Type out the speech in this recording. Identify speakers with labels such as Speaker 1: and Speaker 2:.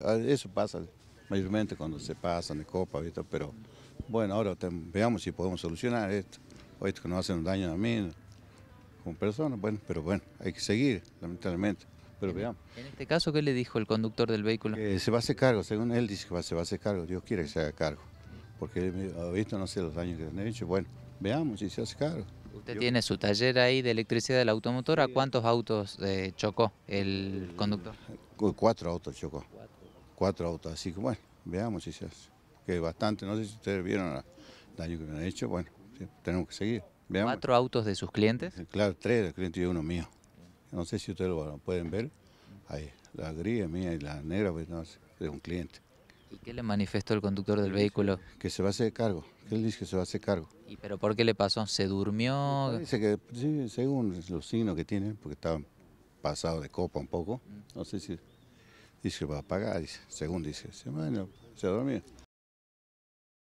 Speaker 1: Ah, eso pasa mayormente cuando se pasan de copa, visto. pero bueno, ahora veamos si podemos solucionar esto. O esto que nos hacen un daño a mí como persona, bueno, pero bueno, hay que seguir, lamentablemente. Pero e,
Speaker 2: veamos. En este caso, ¿qué le dijo el conductor del vehículo? se
Speaker 1: va a hacer cargo, según él dice que se va a hacer cargo, Dios quiere que se haga cargo. Porque visto, no sé, los
Speaker 2: daños que han hecho, bueno, veamos si se hace cargo. Usted tiene su taller ahí de electricidad del automotor? ¿A ¿cuántos autos eh, chocó el eh, conductor? Cuatro autos chocó
Speaker 1: cuatro autos. Así que bueno, veamos si se hace. Que bastante, no sé si ustedes vieron el daño que me han hecho. Bueno, tenemos que seguir. Veamos. ¿Cuatro autos de sus clientes? Eh, claro, tres del cliente y uno mío. No sé si ustedes lo pueden ver. Ahí, la gris mía y la negra, pues no sé,
Speaker 2: de un cliente. ¿Y qué le manifestó el conductor del vehículo? Que se va a hacer cargo. Que él dice que se va a hacer cargo. ¿Y pero por qué le pasó? ¿Se durmió? Dice que, sí, según los signos que
Speaker 1: tiene, porque estaba pasado de copa un poco. No sé si Dice, va a pagar, dice, según dice. Dice, bueno, se dormía.